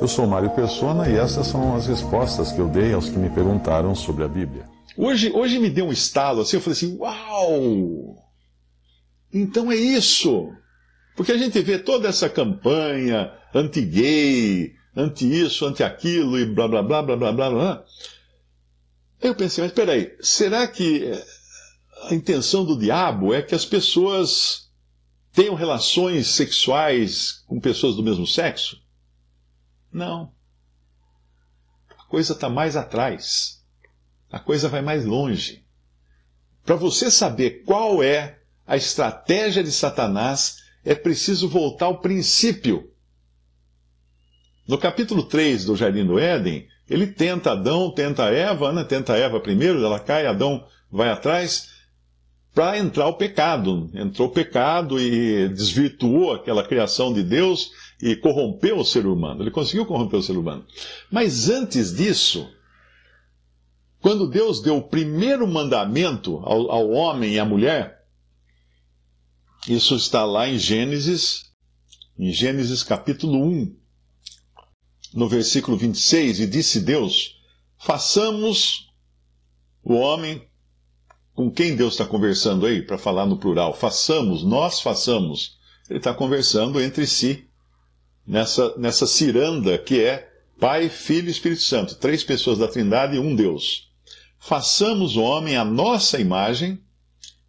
Eu sou Mário Persona e essas são as respostas que eu dei aos que me perguntaram sobre a Bíblia. Hoje, hoje me deu um estalo assim, eu falei assim: Uau! Então é isso! Porque a gente vê toda essa campanha anti-gay, anti-isso, anti-aquilo e blá blá blá blá blá blá blá. Eu pensei, mas peraí, será que eh, a intenção do diabo é que as pessoas tenham relações sexuais com pessoas do mesmo sexo? Não. A coisa está mais atrás. A coisa vai mais longe. Para você saber qual é a estratégia de Satanás, é preciso voltar ao princípio. No capítulo 3 do Jardim do Éden, ele tenta Adão, tenta Eva, né? tenta Eva primeiro, ela cai, Adão vai atrás para entrar o pecado. Entrou o pecado e desvirtuou aquela criação de Deus e corrompeu o ser humano. Ele conseguiu corromper o ser humano. Mas antes disso, quando Deus deu o primeiro mandamento ao, ao homem e à mulher, isso está lá em Gênesis, em Gênesis capítulo 1, no versículo 26, e disse Deus: façamos o homem com quem Deus está conversando aí, para falar no plural? Façamos, nós façamos. Ele está conversando entre si, nessa, nessa ciranda que é Pai, Filho e Espírito Santo, três pessoas da Trindade e um Deus. Façamos o homem à nossa imagem,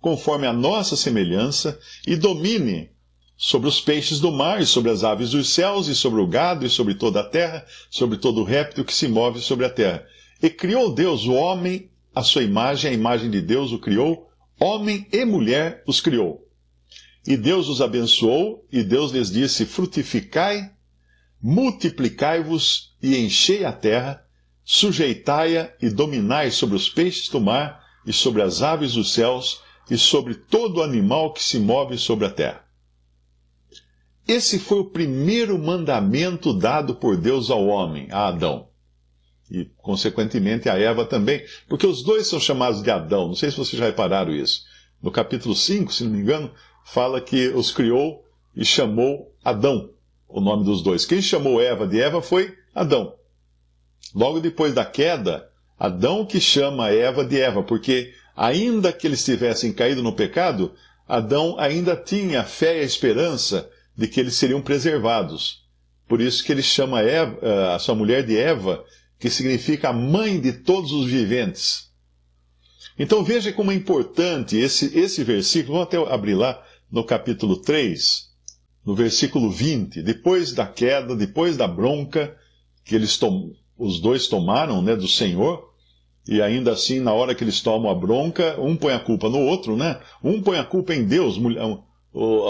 conforme a nossa semelhança, e domine sobre os peixes do mar, e sobre as aves dos céus, e sobre o gado, e sobre toda a terra, sobre todo o réptil que se move sobre a terra. E criou Deus o homem a sua imagem, a imagem de Deus o criou, homem e mulher os criou. E Deus os abençoou, e Deus lhes disse: Frutificai, multiplicai-vos e enchei a terra, sujeitai-a e dominai sobre os peixes do mar, e sobre as aves dos céus, e sobre todo animal que se move sobre a terra. Esse foi o primeiro mandamento dado por Deus ao homem, a Adão e, consequentemente, a Eva também, porque os dois são chamados de Adão. Não sei se vocês já repararam isso. No capítulo 5, se não me engano, fala que os criou e chamou Adão, o nome dos dois. Quem chamou Eva de Eva foi Adão. Logo depois da queda, Adão que chama Eva de Eva, porque ainda que eles tivessem caído no pecado, Adão ainda tinha a fé e a esperança de que eles seriam preservados. Por isso que ele chama Eva, eh, a sua mulher de Eva, que significa a mãe de todos os viventes. Então veja como é importante esse, esse versículo, vamos até abrir lá no capítulo 3, no versículo 20, depois da queda, depois da bronca que eles os dois tomaram né, do Senhor, e ainda assim, na hora que eles tomam a bronca, um põe a culpa no outro, né? Um põe a culpa em Deus, mulher,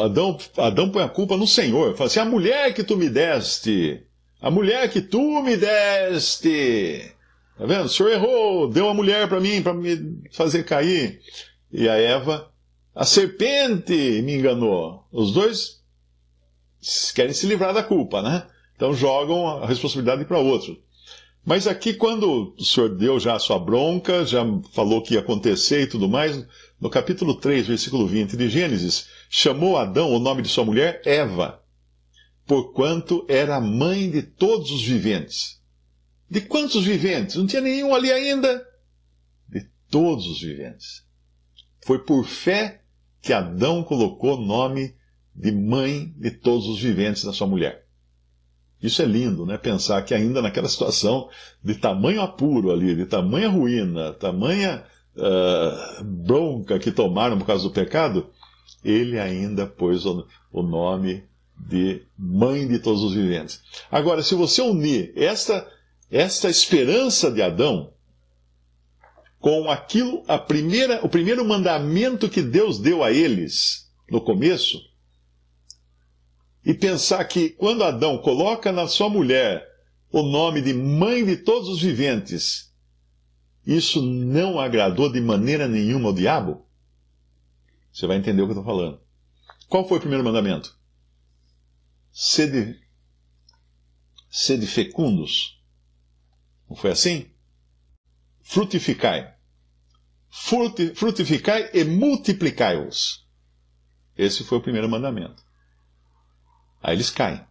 Adão, Adão põe a culpa no Senhor, fala assim, a mulher que tu me deste, a mulher que tu me deste. Tá vendo? O senhor errou, deu a mulher para mim, para me fazer cair. E a Eva, a serpente me enganou. Os dois querem se livrar da culpa, né? Então jogam a responsabilidade para outro. Mas aqui, quando o senhor deu já a sua bronca, já falou que ia acontecer e tudo mais, no capítulo 3, versículo 20 de Gênesis, chamou Adão o nome de sua mulher Eva porquanto era mãe de todos os viventes. De quantos viventes? Não tinha nenhum ali ainda. De todos os viventes. Foi por fé que Adão colocou o nome de mãe de todos os viventes na sua mulher. Isso é lindo, né? Pensar que ainda naquela situação de tamanho apuro ali, de tamanha ruína, tamanha uh, bronca que tomaram por causa do pecado, ele ainda pôs o, o nome de mãe de todos os viventes. Agora, se você unir esta, esta esperança de Adão com aquilo, a primeira, o primeiro mandamento que Deus deu a eles no começo, e pensar que quando Adão coloca na sua mulher o nome de mãe de todos os viventes, isso não agradou de maneira nenhuma ao diabo? Você vai entender o que eu estou falando. Qual foi o primeiro mandamento? sede, sede fecundos. Não foi assim? Frutificai. Fruti, frutificai e multiplicai-os. Esse foi o primeiro mandamento. Aí eles caem.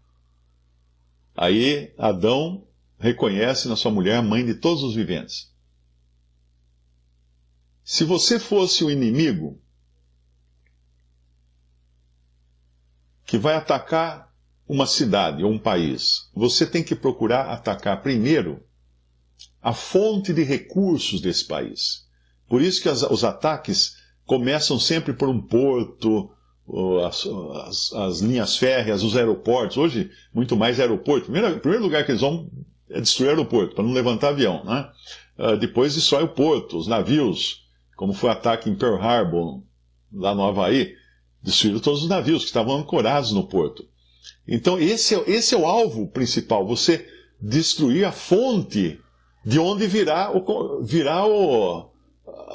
Aí Adão reconhece na sua mulher a mãe de todos os viventes. Se você fosse o inimigo que vai atacar uma cidade ou um país, você tem que procurar atacar primeiro a fonte de recursos desse país. Por isso que as, os ataques começam sempre por um porto, as, as, as, linhas férreas, os aeroportos. Hoje, muito mais aeroporto. Primeiro, primeiro lugar que eles vão é destruir o aeroporto, para não levantar avião. Né? Uh, depois destrói o porto, os navios, como foi o ataque em Pearl Harbor, lá no Havaí. Destruíram todos os navios que estavam ancorados no porto. Então, esse é, esse é o alvo principal: você destruir a fonte de onde virá o, virá o,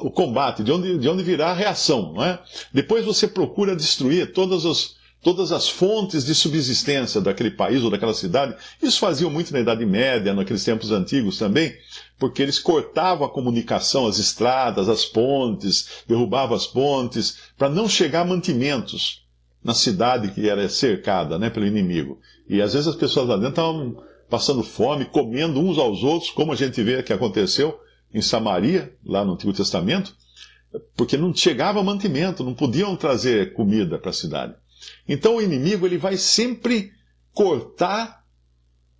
o combate, de onde, de onde virá a reação. Não é? Depois você procura destruir todas as, todas as fontes de subsistência daquele país ou daquela cidade. Isso faziam muito na Idade Média, naqueles tempos antigos também, porque eles cortavam a comunicação, as estradas, as pontes, derrubavam as pontes, para não chegar a mantimentos na cidade que era cercada né, pelo inimigo. E às vezes as pessoas lá dentro estavam passando fome, comendo uns aos outros, como a gente vê que aconteceu em Samaria, lá no Antigo Testamento, porque não chegava mantimento, não podiam trazer comida para a cidade. Então o inimigo ele vai sempre cortar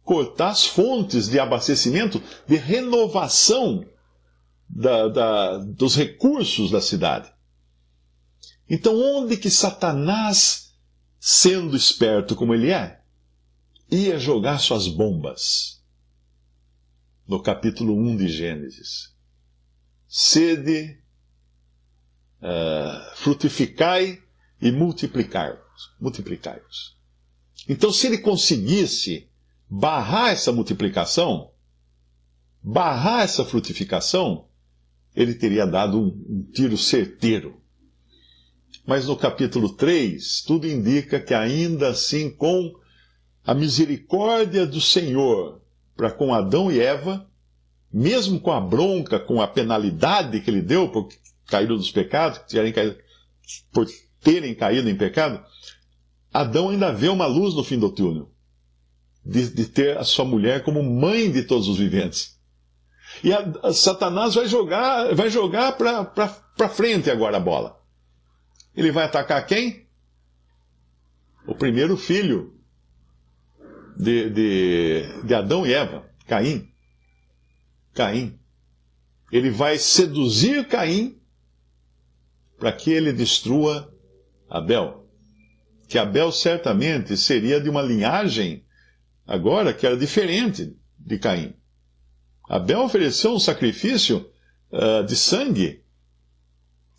cortar as fontes de abastecimento, de renovação da, da, dos recursos da cidade. Então, onde que Satanás, sendo esperto como ele é, ia jogar suas bombas? No capítulo 1 de Gênesis. Sede, uh, frutificai e multiplicai-vos. multiplicai Então, se ele conseguisse barrar essa multiplicação, barrar essa frutificação, ele teria dado um, um tiro certeiro mas no capítulo 3, tudo indica que ainda assim, com a misericórdia do Senhor para com Adão e Eva, mesmo com a bronca, com a penalidade que ele deu por caíram dos pecados, por terem caído em pecado, Adão ainda vê uma luz no fim do túnel, de, de ter a sua mulher como mãe de todos os viventes. E a, a Satanás vai jogar, vai jogar para frente agora a bola ele vai atacar quem? O primeiro filho de, de, de Adão e Eva, Caim. Caim. Ele vai seduzir Caim para que ele destrua Abel. Que Abel certamente seria de uma linhagem agora que era diferente de Caim. Abel ofereceu um sacrifício uh, de sangue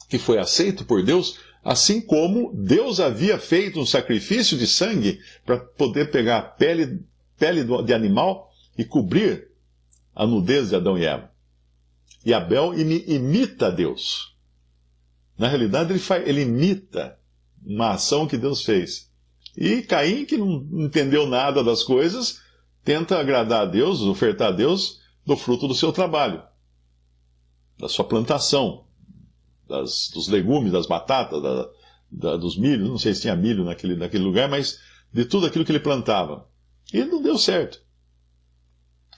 que foi aceito por Deus assim como Deus havia feito um sacrifício de sangue para poder pegar a pele, pele de animal e cobrir a nudez de Adão e Eva. E Abel imita Deus. Na realidade, ele, faz, ele imita uma ação que Deus fez. E Caim, que não entendeu nada das coisas, tenta agradar a Deus, ofertar a Deus do fruto do seu trabalho, da sua plantação, das, dos legumes, das batatas, da, da, dos milho, não sei se tinha milho naquele, naquele lugar, mas de tudo aquilo que ele plantava. E não deu certo.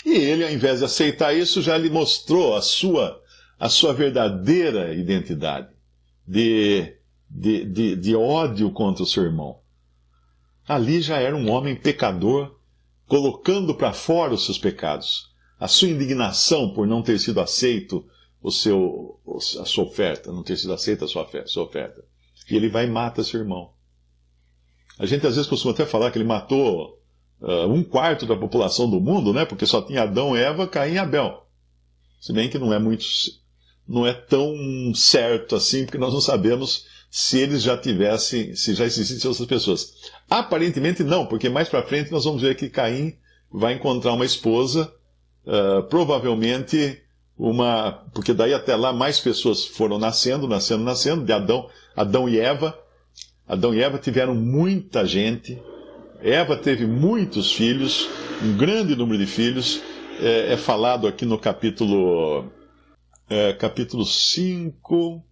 E ele, ao invés de aceitar isso, já lhe mostrou a sua, a sua verdadeira identidade de, de, de, de ódio contra o seu irmão. Ali já era um homem pecador, colocando para fora os seus pecados, a sua indignação por não ter sido aceito, o seu, a sua oferta, não ter sido aceita a sua, a sua oferta. E ele vai e mata seu irmão. A gente às vezes costuma até falar que ele matou uh, um quarto da população do mundo, né? Porque só tinha Adão, Eva, Caim e Abel. Se bem que não é muito, não é tão certo assim, porque nós não sabemos se eles já tivessem, se já existissem outras pessoas. Aparentemente não, porque mais para frente nós vamos ver que Caim vai encontrar uma esposa, uh, provavelmente uma. Porque daí até lá mais pessoas foram nascendo, nascendo, nascendo, de Adão, Adão e Eva. Adão e Eva tiveram muita gente. Eva teve muitos filhos, um grande número de filhos. É, é falado aqui no capítulo. É, capítulo 5.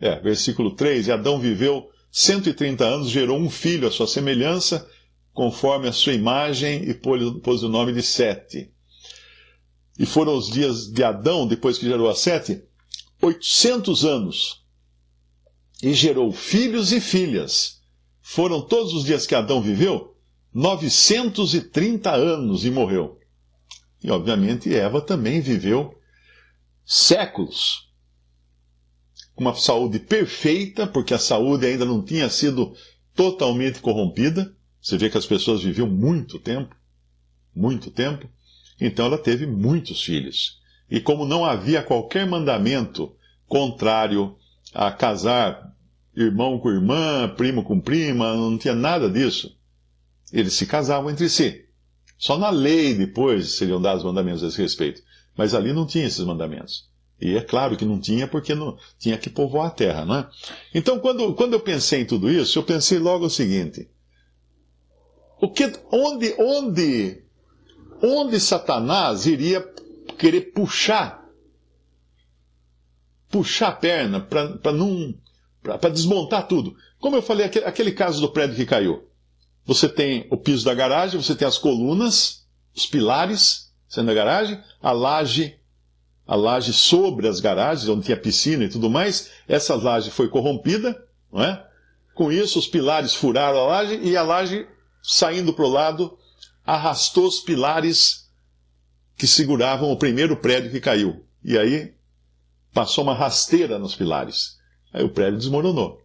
É, versículo 3. E Adão viveu 130 anos, gerou um filho à sua semelhança, conforme a sua imagem, e pôs o nome de Sete e foram os dias de Adão, depois que gerou a Sete, 800 anos. E gerou filhos e filhas. Foram todos os dias que Adão viveu, 930 anos e morreu. E, obviamente, Eva também viveu séculos. Com uma saúde perfeita, porque a saúde ainda não tinha sido totalmente corrompida. Você vê que as pessoas viviam muito tempo, muito tempo. Então ela teve muitos filhos. E como não havia qualquer mandamento contrário a casar irmão com irmã, primo com prima, não tinha nada disso, eles se casavam entre si. Só na lei depois seriam dados mandamentos a esse respeito. Mas ali não tinha esses mandamentos. E é claro que não tinha, porque não, tinha que povoar a terra, não é? Então, quando, quando eu pensei em tudo isso, eu pensei logo o seguinte: o que, onde, onde onde Satanás iria querer puxar, puxar a perna para não. para desmontar tudo. Como eu falei, aquele, aquele caso do prédio que caiu. Você tem o piso da garagem, você tem as colunas, os pilares sendo a garagem, a laje a laje sobre as garagens, onde tinha piscina e tudo mais, essa laje foi corrompida, não é? Com isso, os pilares furaram a laje e a laje, saindo para o lado, arrastou os pilares que seguravam o primeiro prédio que caiu. E aí passou uma rasteira nos pilares. Aí o prédio desmoronou.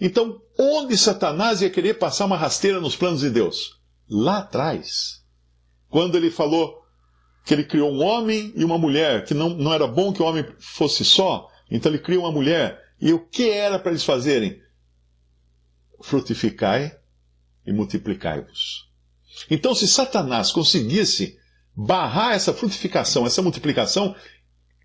Então, onde Satanás ia querer passar uma rasteira nos planos de Deus? Lá atrás. Quando ele falou que ele criou um homem e uma mulher, que não, não era bom que o homem fosse só, então ele criou uma mulher. E o que era para eles fazerem? Frutificai e multiplicai-vos. Então, se Satanás conseguisse barrar essa frutificação, essa multiplicação,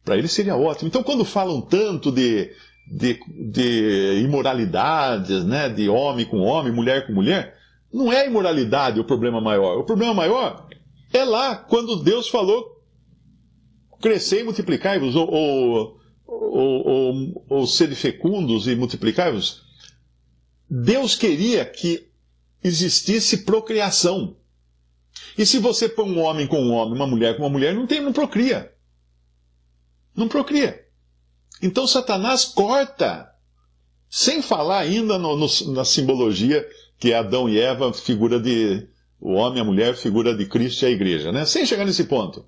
para ele seria ótimo. Então, quando falam tanto de, de, de imoralidades, né, de homem com homem, mulher com mulher, não é a imoralidade o problema maior. O problema maior é lá quando Deus falou: crescei e multiplicai-vos, ou, ou, ou, ou, ou sede fecundos e multiplicai-vos. Deus queria que existisse procriação. E se você põe um homem com um homem, uma mulher com uma mulher, não tem, não procria. Não procria. Então Satanás corta, sem falar ainda no, no, na simbologia que é Adão e Eva, figura de o homem e a mulher, figura de Cristo e a igreja, né? Sem chegar nesse ponto.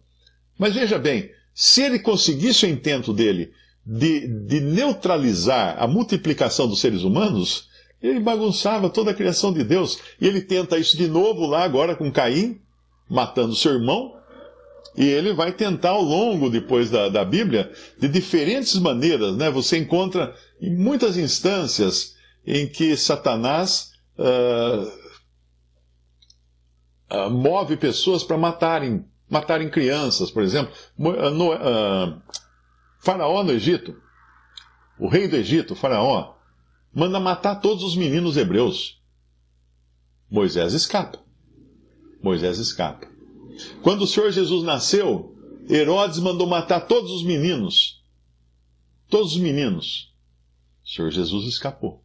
Mas veja bem, se ele conseguisse o intento dele de, de neutralizar a multiplicação dos seres humanos, ele bagunçava toda a criação de Deus. E ele tenta isso de novo lá agora com Caim, matando seu irmão. E ele vai tentar ao longo, depois da, da Bíblia, de diferentes maneiras. Né? Você encontra em muitas instâncias em que Satanás uh, uh, move pessoas para matarem, matarem crianças, por exemplo. Ah, no, uh, faraó no Egito, o rei do Egito, Faraó, manda matar todos os meninos hebreus. Moisés escapa. Moisés escapa. Quando o Senhor Jesus nasceu, Herodes mandou matar todos os meninos. Todos os meninos. O Senhor Jesus escapou.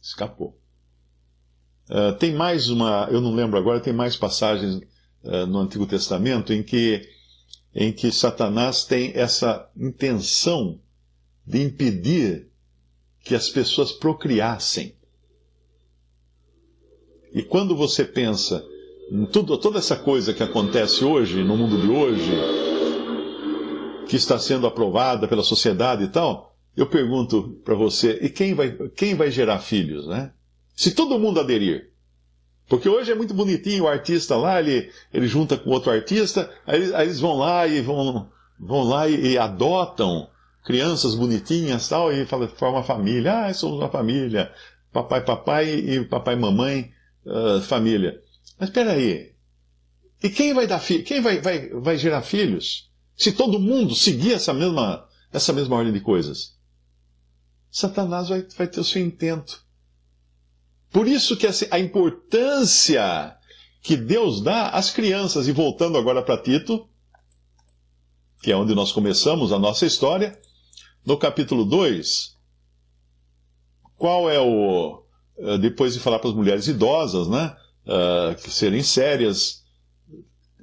Escapou. Uh, tem mais uma, eu não lembro agora, tem mais passagens uh, no Antigo Testamento em que, em que Satanás tem essa intenção de impedir que as pessoas procriassem. E quando você pensa em tudo, toda essa coisa que acontece hoje, no mundo de hoje, que está sendo aprovada pela sociedade e tal, eu pergunto para você, e quem vai, quem vai gerar filhos, né? Se todo mundo aderir. Porque hoje é muito bonitinho, o artista lá, ele, ele junta com outro artista, aí, aí eles vão lá e vão, vão lá e, e adotam crianças bonitinhas tal, e fala, forma família. Ah, somos uma família. Papai, papai e papai, mamãe, uh, família. Mas espera aí. E quem vai dar filho? Quem vai, vai, vai gerar filhos? Se todo mundo seguir essa mesma, essa mesma ordem de coisas. Satanás vai, vai ter o seu intento. Por isso que a importância que Deus dá às crianças, e voltando agora para Tito, que é onde nós começamos a nossa história, no capítulo 2, qual é o. Eh, depois de falar para as mulheres idosas, né? Uh, serem sérias,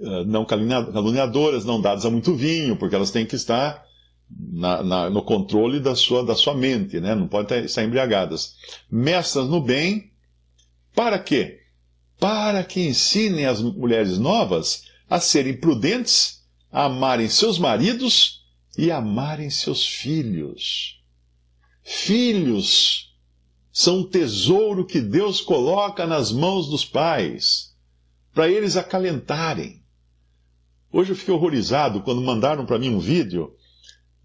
uh, não caluniadoras, não dadas a muito vinho, porque elas têm que estar na, na, no controle da sua, da sua mente, né? não podem estar embriagadas. Mestras no bem, para quê? Para que ensinem as mulheres novas a serem prudentes, a amarem seus maridos e amarem seus filhos. Filhos são um tesouro que Deus coloca nas mãos dos pais, para eles acalentarem. Hoje eu fiquei horrorizado quando mandaram para mim um vídeo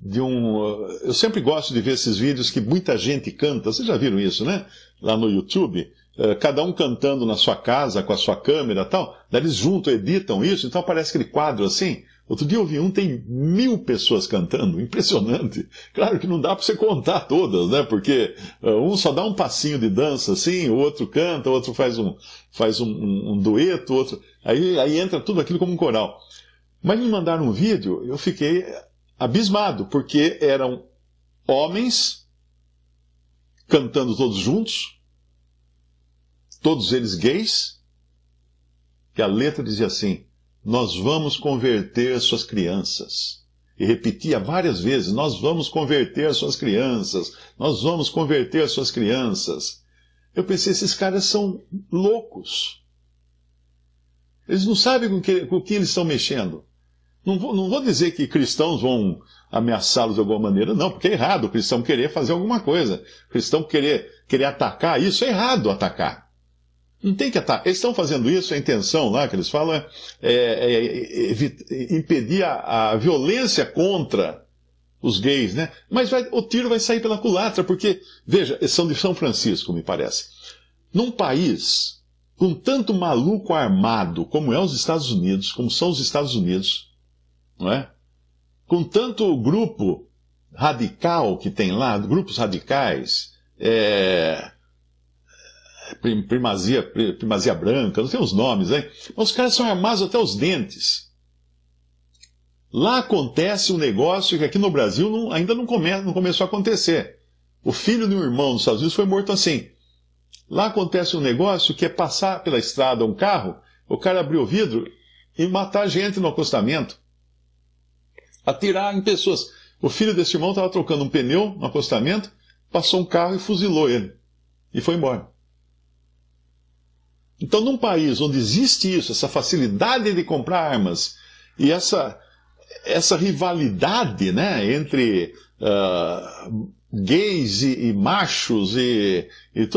de um. Eu sempre gosto de ver esses vídeos que muita gente canta, vocês já viram isso, né? Lá no YouTube é, cada um cantando na sua casa, com a sua câmera e tal, daí eles juntam, editam isso, então aparece aquele quadro assim, Outro dia eu vi um, tem mil pessoas cantando, impressionante. Claro que não dá para você contar todas, né? Porque eh, um só dá um passinho de dança assim, o outro canta, o outro faz um, faz um, um, um dueto, outro. Aí, aí entra tudo aquilo como um coral. Mas me mandaram um vídeo, eu fiquei abismado, porque eram homens cantando todos juntos, todos eles gays, que a letra dizia assim nós vamos converter suas crianças. E repetia várias vezes: nós vamos converter suas crianças, nós vamos converter suas crianças. Eu pensei, esses caras são loucos. Eles não sabem com o que, com que eles estão mexendo. Não vou, não vou dizer que cristãos vão ameaçá-los de alguma maneira, não, porque é errado o cristão querer fazer alguma coisa. O cristão querer, querer atacar, isso é errado atacar. Não tem que atacar. Eles estão fazendo isso, a intenção lá que eles falam é, é, é, é impedir a, a, violência contra os gays, né? Mas vai, o tiro vai sair pela culatra, porque, veja, são de São Francisco, me parece. Num país com tanto maluco armado como é os Estados Unidos, como são os Estados Unidos, não é? Com tanto grupo radical que tem lá, grupos radicais, é, primazia, primazia branca, não tem os nomes, né? Mas os caras são armados até os dentes. Lá acontece um negócio que aqui no Brasil não, ainda não, come, não começou a acontecer. O filho de um irmão nos Estados Unidos foi morto assim. Lá acontece um negócio que é passar pela estrada um carro, o cara abrir o vidro e matar gente no acostamento. Atirar em pessoas. O filho desse irmão estava trocando um pneu no acostamento, passou um carro e fuzilou ele. E foi embora. Então, num país onde existe isso, essa facilidade de comprar armas e essa, essa rivalidade né, entre uh, gays e, e, machos e, e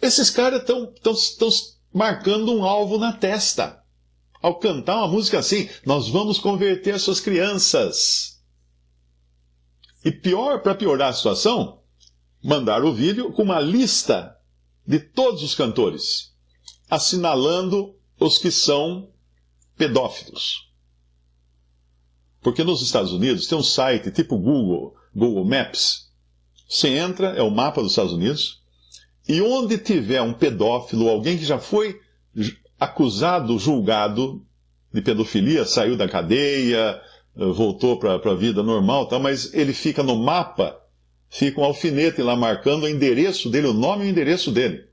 esses caras estão marcando um alvo na testa. Ao cantar uma música assim, nós vamos converter as suas crianças. E pior, para piorar a situação, mandaram o vídeo com uma lista de todos os cantores assinalando os que são pedófilos. Porque nos Estados Unidos tem um site tipo Google, Google Maps. Você entra, é o mapa dos Estados Unidos, e onde tiver um pedófilo, alguém que já foi acusado, julgado de pedofilia, saiu da cadeia, eh, voltou para a vida normal, tá? mas ele fica no mapa, fica um alfinete lá marcando o endereço dele, o nome e o endereço dele.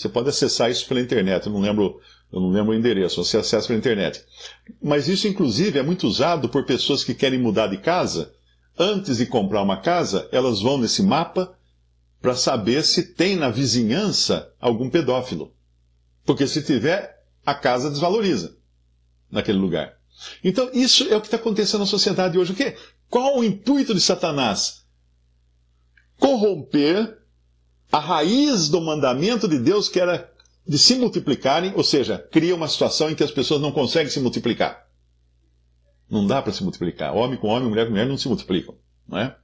Você pode acessar isso pela internet, eu não lembro, eu não lembro o endereço, você acessa pela internet. Mas isso, inclusive, é muito usado por pessoas que querem mudar de casa. Antes de comprar uma casa, elas vão nesse mapa para saber se tem na vizinhança algum pedófilo. Porque se tiver, a casa desvaloriza naquele lugar. Então, isso é o que está acontecendo na sociedade hoje. O quê? Qual o intuito de Satanás? Corromper a raiz do mandamento de Deus, que era de se multiplicarem, ou seja, cria uma situação em que as pessoas não conseguem se multiplicar. Não dá para se multiplicar. Homem com homem, mulher com mulher não se multiplicam. Não é?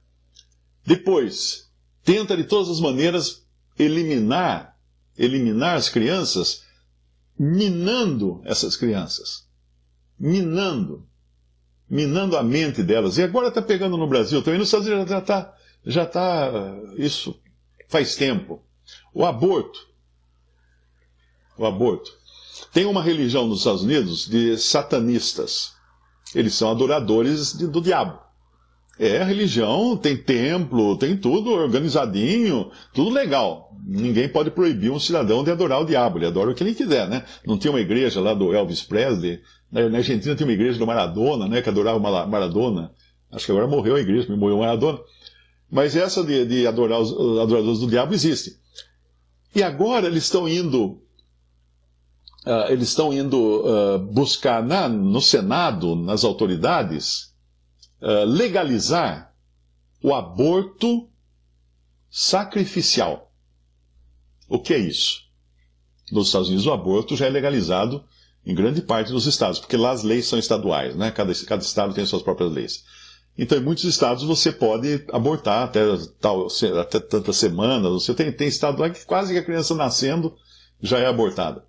Depois, tenta de todas as maneiras eliminar, eliminar as crianças, minando essas crianças. Minando. Minando a mente delas. E agora está pegando no Brasil também. Nos Estados Unidos já está já tá isso faz tempo. O aborto. O aborto. Tem uma religião nos Estados Unidos de satanistas. Eles são adoradores de, do diabo. É religião, tem templo, tem tudo organizadinho, tudo legal. Ninguém pode proibir um cidadão de adorar o diabo, ele adora o que ele quiser, né? Não tinha uma igreja lá do Elvis Presley, na Argentina tinha uma igreja do Maradona, né, que adorava o Maradona. Acho que agora morreu a igreja, morreu o Maradona. Mas essa de, de adorar os adoradores do diabo existe. E agora eles estão indo Uh, eles estão indo uh, buscar na, no Senado, nas autoridades, uh, legalizar o aborto sacrificial. O que é isso? Nos Estados Unidos, o aborto já é legalizado em grande parte dos estados, porque lá as leis são estaduais, né? cada, cada estado tem suas próprias leis. Então, em muitos estados você pode abortar até, tal, até tantas semanas. Você tem, tem estado lá que quase que a criança nascendo já é abortada.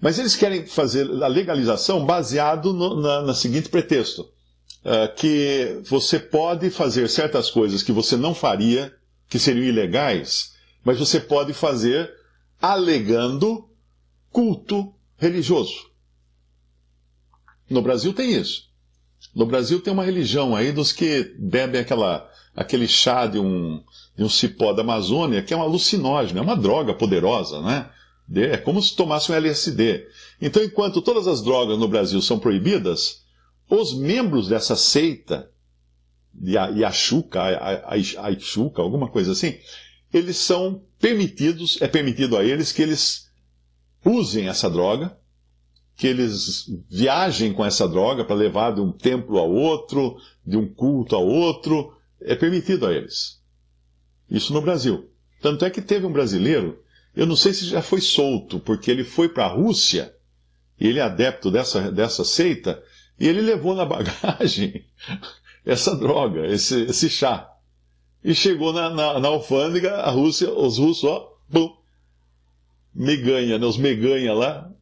Mas eles querem fazer a legalização baseado no na, na seguinte pretexto: uh, que você pode fazer certas coisas que você não faria, que seriam ilegais, mas você pode fazer alegando culto religioso. No Brasil tem isso. No Brasil tem uma religião aí dos que bebem aquela, aquele chá de um, de um cipó da Amazônia, que é um alucinógeno, é uma droga poderosa, né? É como se tomasse um LSD. Então, enquanto todas as drogas no Brasil são proibidas, os membros dessa seita, Yachuca, Aichuca, alguma coisa assim, eles são permitidos, é permitido a eles que eles usem essa droga que eles viajem com essa droga para levar de um templo a outro, de um culto a outro, é permitido a eles. Isso no Brasil. Tanto é que teve um brasileiro, eu não sei se já foi solto, porque ele foi para a Rússia, ele é adepto dessa, dessa seita, e ele levou na bagagem essa droga, esse, esse chá. E chegou na, na, na alfândega, a Rússia, os russos, ó, me ganha, né, os me ganha lá,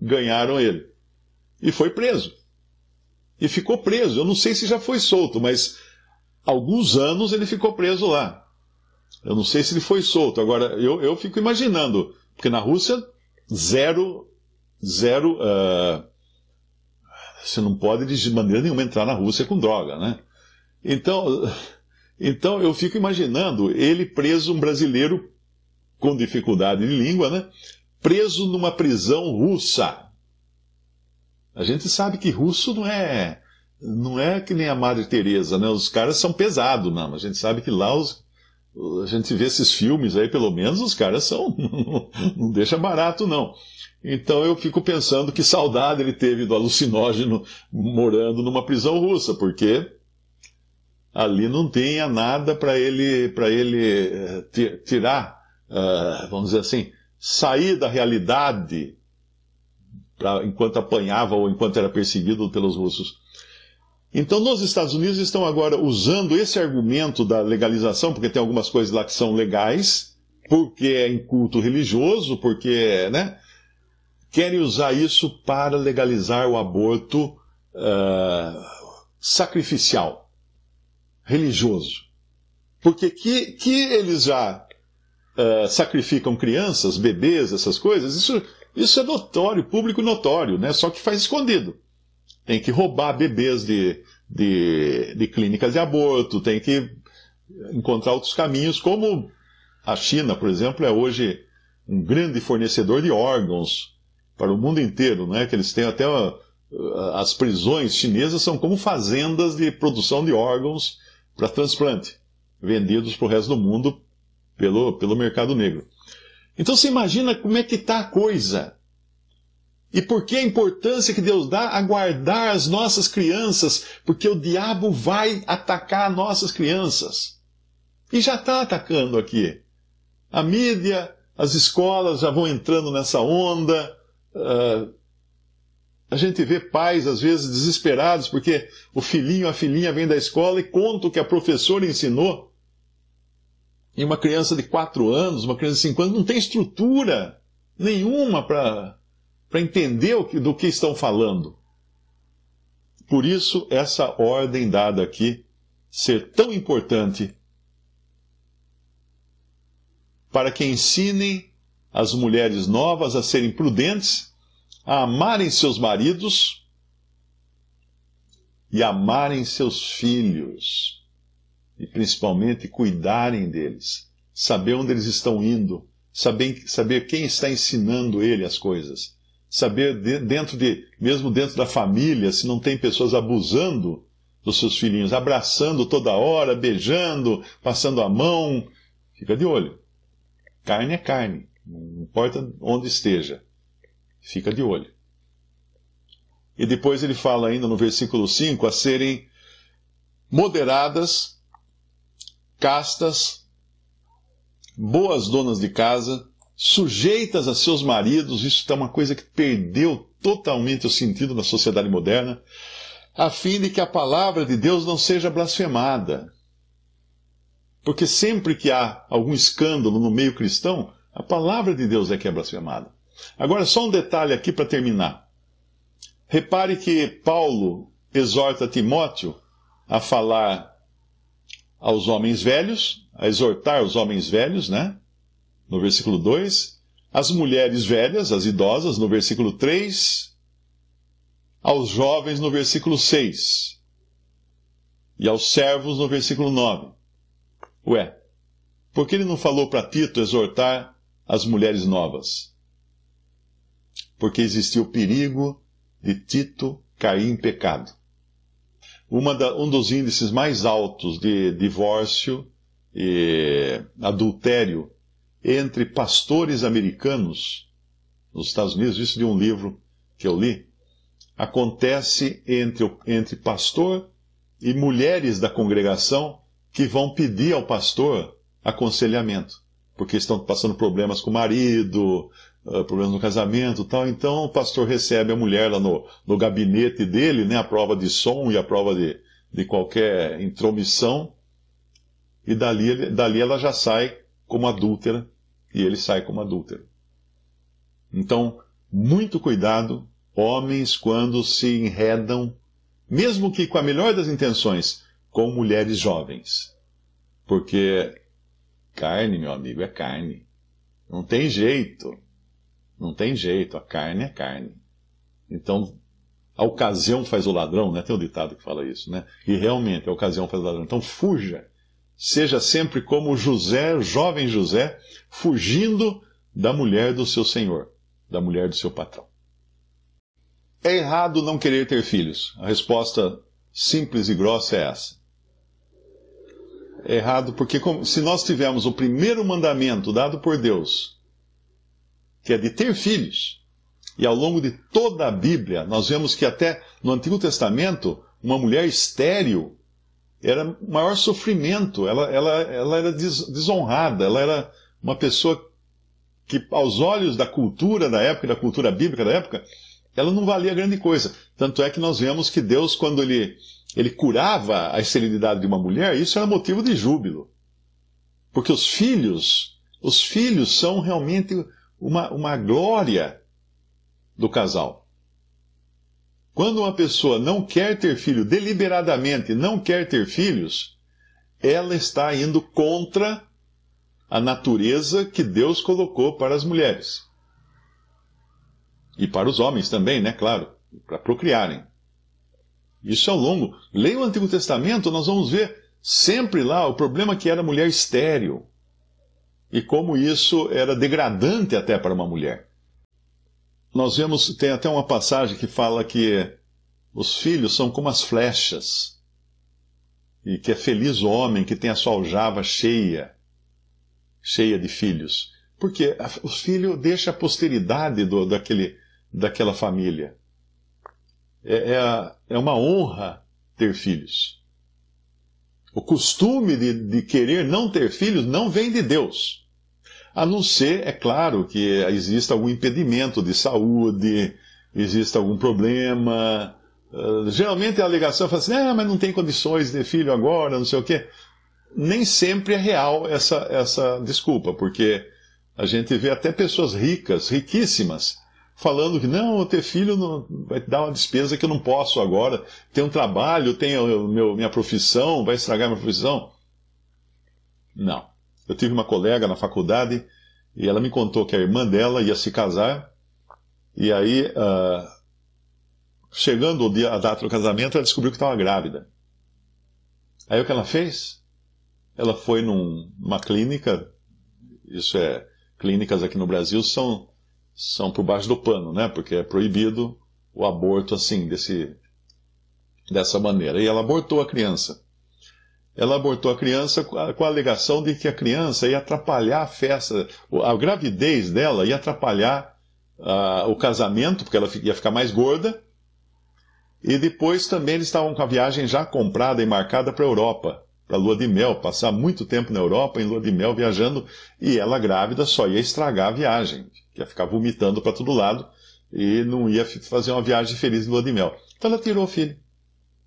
ganharam ele. E foi preso. E ficou preso. Eu não sei se já foi solto, mas alguns anos ele ficou preso lá. Eu não sei se ele foi solto. Agora, eu, eu fico imaginando, porque na Rússia, zero. Zero. Uh, você não pode de maneira nenhuma entrar na Rússia com droga, né? Então, então eu fico imaginando ele preso, um brasileiro com dificuldade de língua, né? preso numa prisão russa. A gente sabe que russo não é não é que nem a Madre Teresa, né? Os caras são pesados, não. A gente sabe que lá os, a gente vê esses filmes aí, pelo menos os caras são não, não deixa barato não. Então eu fico pensando que saudade ele teve do alucinógeno morando numa prisão russa, porque ali não tinha nada para ele para ele eh, tirar, ah, vamos dizer assim, sair da realidade pra, enquanto apanhava ou enquanto era perseguido pelos russos. Então, nos Estados Unidos estão agora usando esse argumento da legalização, porque tem algumas coisas lá que são legais, porque é em culto religioso, porque, né? Querem usar isso para legalizar o aborto uh, sacrificial, religioso. Porque que, que eles já eh, sacrificam crianças, bebês, essas coisas, isso, isso é notório, público notório, né? só que faz escondido. Tem que roubar bebês de, de, de clínicas de aborto, tem que encontrar outros caminhos, como a China, por exemplo, é hoje um grande fornecedor de órgãos para o mundo inteiro, né? que eles têm até uma, eh, as prisões chinesas são como fazendas de produção de órgãos para transplante, vendidos para o resto do mundo pelo, pelo mercado negro. Então você imagina como é que está a coisa. E por que a importância que Deus dá a guardar as nossas crianças, porque o diabo vai atacar nossas crianças. E já está atacando aqui. A mídia, as escolas já vão entrando nessa onda. Uh, a gente vê pais, às vezes, desesperados, porque o filhinho, a filhinha vem da escola e conta o que a professora ensinou e uma criança de 4 anos, uma criança de 5 anos, não tem estrutura nenhuma para entender o que, do que estão falando. Por isso, essa ordem dada aqui ser tão importante para que ensinem as mulheres novas a serem prudentes, a amarem seus maridos e amarem seus filhos e principalmente cuidarem deles, saber onde eles estão indo, saber, saber quem está ensinando ele as coisas, saber de, dentro de, mesmo dentro da família, se não tem pessoas abusando dos seus filhinhos, abraçando toda hora, beijando, passando a mão, fica de olho. Carne é carne, não importa onde esteja, fica de olho. E depois ele fala ainda no versículo 5 a serem moderadas castas, boas donas de casa, sujeitas a seus maridos, isso é uma coisa que perdeu totalmente o sentido na sociedade moderna, a fim de que a palavra de Deus não seja blasfemada. Porque sempre que há algum escândalo no meio cristão, a palavra de Deus é que é blasfemada. Agora, só um detalhe aqui para terminar. Repare que Paulo exorta Timóteo a falar aos homens velhos, a exortar os homens velhos, né? No versículo 2. As mulheres velhas, as idosas, no versículo 3. Aos jovens, no versículo 6. E aos servos, no versículo 9. Ué, por que ele não falou para Tito exortar as mulheres novas? Porque existia o perigo de Tito cair em pecado da, um dos índices mais altos de divórcio e adultério entre pastores americanos nos Estados Unidos, isso de um livro que eu li, acontece entre, entre pastor e mulheres da congregação que vão pedir ao pastor aconselhamento, porque estão passando problemas com o marido, eh, problemas no casamento tal. Então o pastor recebe a mulher lá no, no gabinete dele, né, a prova de som e a prova de, de qualquer intromissão, e dali, dali ela já sai como adúltera, e ele sai como adúltero. Então, muito cuidado, homens, quando se enredam, mesmo que com a melhor das intenções, com mulheres jovens. Porque carne, meu amigo, é carne. Não tem jeito. Não tem jeito, a carne é carne. Então, a ocasião faz o ladrão, né? Tem um ditado que fala isso, né? E realmente, a ocasião faz o ladrão. Então, fuja. Seja sempre como José, jovem José, fugindo da mulher do seu senhor, da mulher do seu patrão. É errado não querer ter filhos. A resposta simples e grossa é essa. É errado porque, se nós tivermos o primeiro mandamento dado por Deus, que é de ter filhos. E ao longo de toda a Bíblia, nós vemos que até no Antigo Testamento, uma mulher estéril era maior sofrimento, ela, ela, ela era desonrada, ela era uma pessoa que, aos olhos da cultura da época, da cultura bíblica da época, ela não valia grande coisa. Tanto é que nós vemos que Deus, quando ele, ele curava a esterilidade de uma mulher, isso era motivo de júbilo. Porque os filhos, os filhos são realmente uma, uma glória do casal. Quando uma pessoa não quer ter filho, deliberadamente não quer ter filhos, ela está indo contra a natureza que Deus colocou para as mulheres. E para os homens também, né? Claro, para procriarem. Isso é longo. Leia o Antigo Testamento, nós vamos ver sempre lá o problema que era a mulher estéril e como isso era degradante até para uma mulher. Nós vemos, tem até uma passagem que fala que os filhos são como as flechas, e que é feliz o homem que tem a sua aljava cheia, cheia de filhos. Porque o filho deixa a posteridade do, daquele, daquela família. É, é, é uma honra ter filhos. O costume de, de querer não ter filhos não vem de Deus. A não ser, é claro, que exista algum impedimento de saúde, exista algum problema. Uh, geralmente a alegação fala assim, ah, mas não tem condições de filho agora, não sei o quê. Nem sempre é real essa, essa desculpa, porque a gente vê até pessoas ricas, riquíssimas, falando que não, ter filho não, vai dar uma despesa que eu não posso agora, tem um trabalho, tem minha profissão, vai estragar minha profissão. Não. Eu tive uma colega na faculdade e ela me contou que a irmã dela ia se casar e aí, uh, chegando o dia, a data do casamento, ela descobriu que estava grávida. Aí o que ela fez? Ela foi num, numa clínica, isso é, clínicas aqui no Brasil são, são por baixo do pano, né? Porque é proibido o aborto assim, desse, dessa maneira. E ela abortou a criança ela abortou a criança com a, alegação de que a criança ia atrapalhar a festa, a gravidez dela ia atrapalhar uh, o casamento, porque ela ia ficar mais gorda. E depois também eles estavam com a viagem já comprada e marcada para a Europa, para lua de mel, passar muito tempo na Europa em lua de mel viajando, e ela grávida só ia estragar a viagem, ia ficar vomitando para todo lado e não ia fazer uma viagem feliz em lua de mel. Então ela tirou o filho.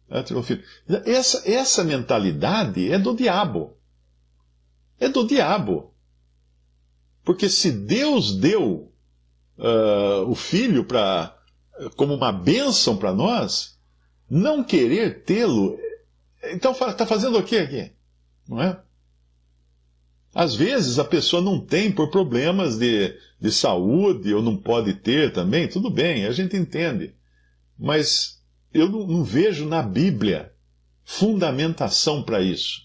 É, essa, essa mentalidade é do diabo. É do diabo. Porque se Deus deu uh, o filho para como uma bênção para nós, não querer tê-lo, então está fazendo o que aqui? Não é? Às vezes a pessoa não tem por problemas de, de saúde ou não pode ter também, tudo bem, a gente entende. Mas eu não, não vejo na Bíblia fundamentação para isso.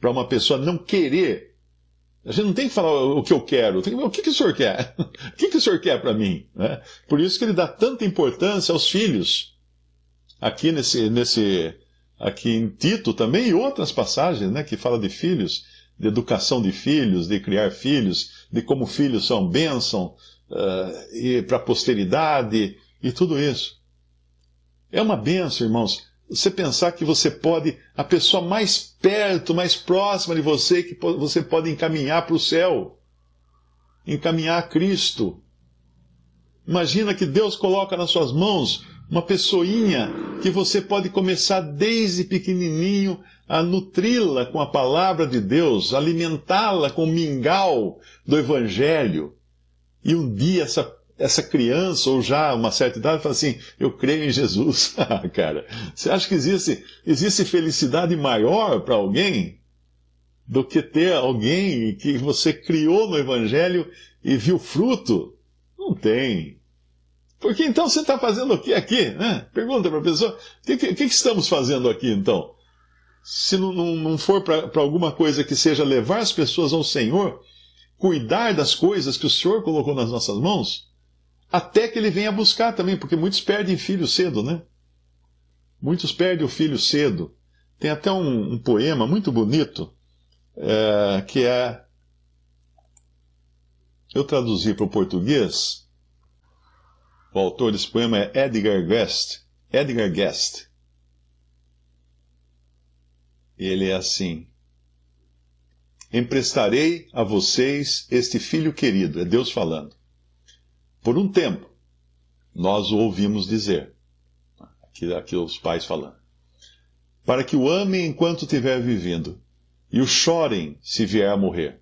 Para uma pessoa não querer. A gente não tem que falar o que eu quero, tem que o que, que o senhor quer? o que, que o senhor quer para mim? Né? Por isso que ele dá tanta importância aos filhos. Aqui nesse, nesse aqui em Tito também e outras passagens né, que fala de filhos, de educação de filhos, de criar filhos, de como filhos são bênção uh, ah, para a posteridade e tudo isso. É uma benção, irmãos, você pensar que você pode, a pessoa mais perto, mais próxima de você, que você pode encaminhar para o céu, encaminhar a Cristo. Imagina que Deus coloca nas suas mãos uma pessoinha que você pode começar desde pequenininho a nutri-la com a palavra de Deus, alimentá-la com o mingau do Evangelho. E um dia essa essa criança, ou já uma certa idade, fala assim: Eu creio em Jesus. Ah, cara, você acha que existe, existe felicidade maior para alguém do que ter alguém que você criou no Evangelho e viu fruto? Não tem. Porque então você está fazendo o que aqui? Né? Pergunta para a pessoa: o que, que, que, estamos fazendo aqui então? Se não, não, não for para alguma coisa que seja levar as pessoas ao Senhor, cuidar das coisas que o Senhor colocou nas nossas mãos, até que ele venha buscar também, porque muitos perdem filho cedo, né? Muitos perdem o filho cedo. Tem até um, um poema muito bonito é, que é. Eu traduzi para o português. O autor desse poema é Edgar Guest. Edgar Guest. Ele é assim: Emprestarei a vocês este filho querido, é Deus falando por um tempo, nós o ouvimos dizer, aqui, aqui os pais falando, para que o amem enquanto estiver vivendo e o chorem se vier a morrer.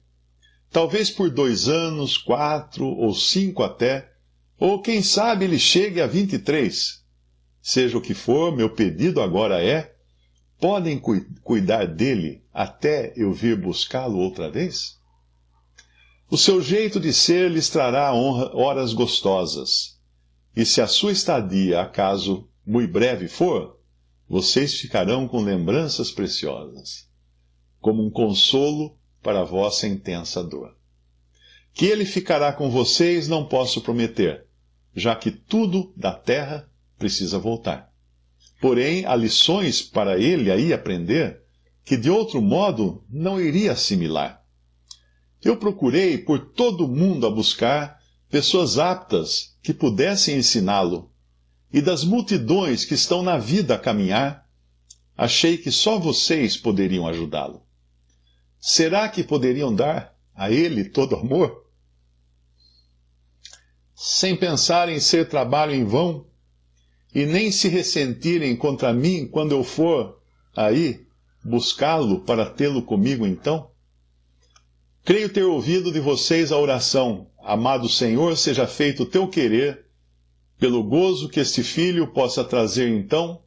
Talvez por dois anos, quatro ou cinco até, ou quem sabe ele chegue a vinte e três. Seja o que for, meu pedido agora é: podem cu cuidar dele até eu vir buscá-lo outra vez? O seu jeito de ser lhes trará horas gostosas. E se a sua estadia, acaso, muito breve for, vocês ficarão com lembranças preciosas, como um consolo para a vossa intensa dor. Que ele ficará com vocês não posso prometer, já que tudo da terra precisa voltar. Porém, há lições para ele aí aprender que de outro modo não iria assimilar. Eu procurei por todo mundo a buscar pessoas aptas que pudessem ensiná-lo. E das multidões que estão na vida a caminhar, achei que só vocês poderiam ajudá-lo. Será que poderiam dar a ele todo amor? Sem pensar em ser trabalho em vão, e nem se ressentirem contra mim quando eu for aí buscá-lo para tê-lo comigo então? Creio ter ouvido de vocês a oração: Amado Senhor, seja feito o teu querer, pelo gozo que este filho possa trazer então,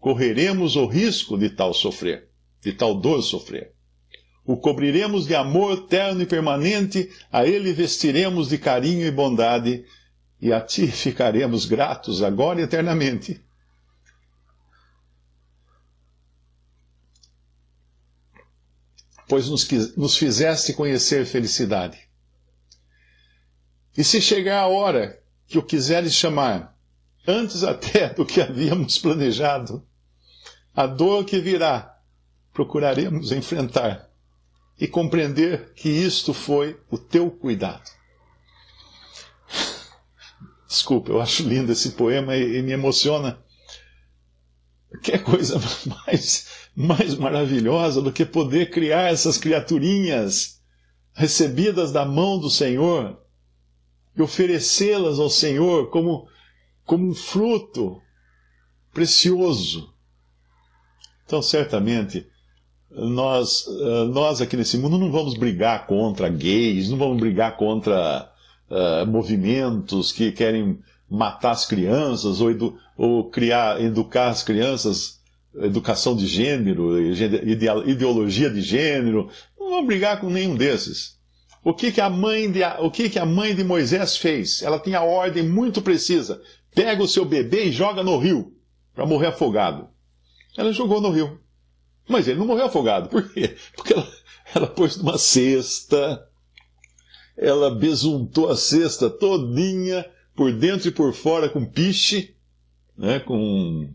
correremos o risco de tal sofrer, de tal dor sofrer. O cobriremos de amor terno e permanente, a ele vestiremos de carinho e bondade, e a ti ficaremos gratos agora e eternamente. pois nos, nos fizeste conhecer felicidade. E se chegar a hora que o quiseres chamar, antes até do que havíamos planejado, a dor que virá, procuraremos enfrentar e compreender que isto foi o teu cuidado. Desculpa, eu acho lindo esse poema e, e me emociona. Que coisa mais mais maravilhosa do que poder criar essas criaturinhas recebidas da mão do Senhor e oferecê-las ao Senhor como, como um fruto precioso. Então, certamente, nós, eh, nós aqui nesse mundo não vamos brigar contra gays, não vamos brigar contra uh, movimentos que querem matar as crianças ou, edu ou criar, educar as crianças educação de gênero, ideologia de gênero, não vão brigar com nenhum desses. O que, que, a, mãe de, o que, que a mãe de Moisés fez? Ela tinha a ordem muito precisa: pega o seu bebê e joga no rio, para morrer afogado. Ela jogou no rio. Mas ele não morreu afogado. Por quê? Porque ela, ela pôs numa cesta, ela besuntou a cesta todinha, por dentro e por fora, com piche, né, com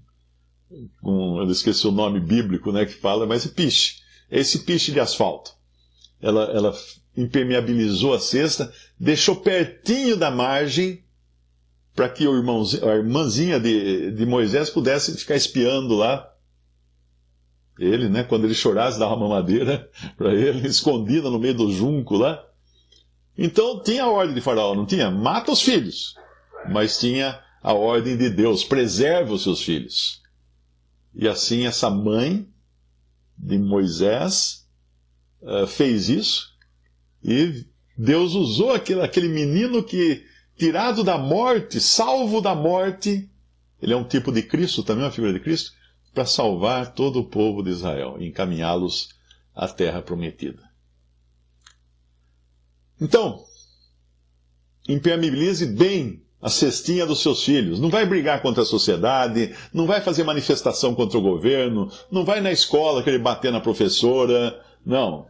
um, eu esqueci o nome bíblico né, que fala, mas é piche. É esse piche de asfalto. Ela, ela impermeabilizou a cesta, deixou pertinho da margem para que o irmãozinho, a irmãzinha de, de Moisés pudesse ficar espiando lá. Ele, né, quando ele chorasse, dava uma madeira para ele, escondida no meio do junco lá. Então tinha a ordem de Faraó, não tinha? Mata os filhos. Mas tinha a ordem de Deus, preserva os seus filhos. E assim essa mãe de Moisés uh, fez isso e Deus usou aquele, aquele menino que, tirado da morte, salvo da morte, ele é um tipo de Cristo também, uma figura de Cristo, para salvar todo o povo de Israel e encaminhá-los à terra prometida. Então, impermeabilize bem a cestinha dos seus filhos, não vai brigar contra a sociedade, não vai fazer manifestação contra o governo, não vai na escola querer bater na professora, não.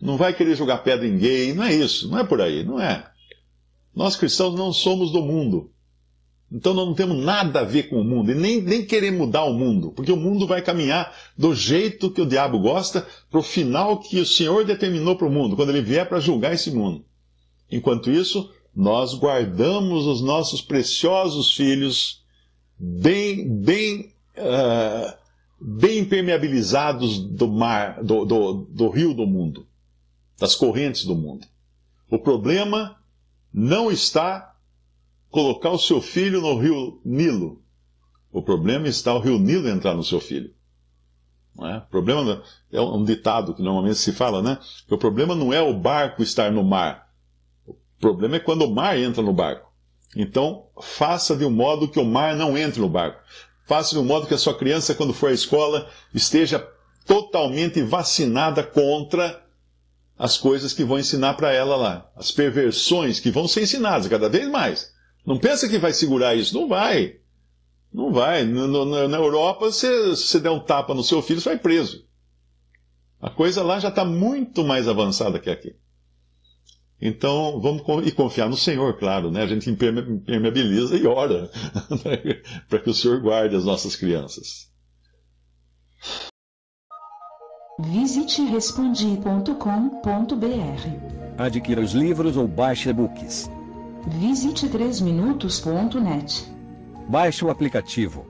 Não vai querer jogar pedra em gay, não é isso, não é por aí, não é. Nós cristãos não somos do mundo. Então nós não temos nada a ver com o mundo e nem, nem querer mudar o mundo, porque o mundo vai caminhar do jeito que o diabo gosta para o final que o Senhor determinou para o mundo, quando ele vier para julgar esse mundo. Enquanto isso, nós guardamos os nossos preciosos filhos bem, bem, uh, bem impermeabilizados do mar, do, do, do rio do mundo, das correntes do mundo. O problema não está colocar o seu filho no rio Nilo. O problema está o rio Nilo entrar no seu filho. Não é? O problema é um ditado que normalmente se fala, né? O problema não é o barco estar no mar. O problema é quando o mar entra no barco. Então, faça de um modo que o mar não entre no barco. Faça de um modo que a sua criança, quando for à escola, esteja totalmente vacinada contra as coisas que vão ensinar para ela lá. As perversões que vão ser ensinadas cada vez mais. Não pensa que vai segurar isso. Não vai. Não vai. na Europa, se você der um tapa no seu filho, você vai preso. A coisa lá já está muito mais avançada que aqui. Então, vamos e confiar no Senhor, claro, né? A gente impermeabiliza e ora para que o Senhor guarde as nossas crianças. Visite respondi.com.br. Adquira os livros ou baixe e-books. Visite 3minutos.net. Baixe o aplicativo.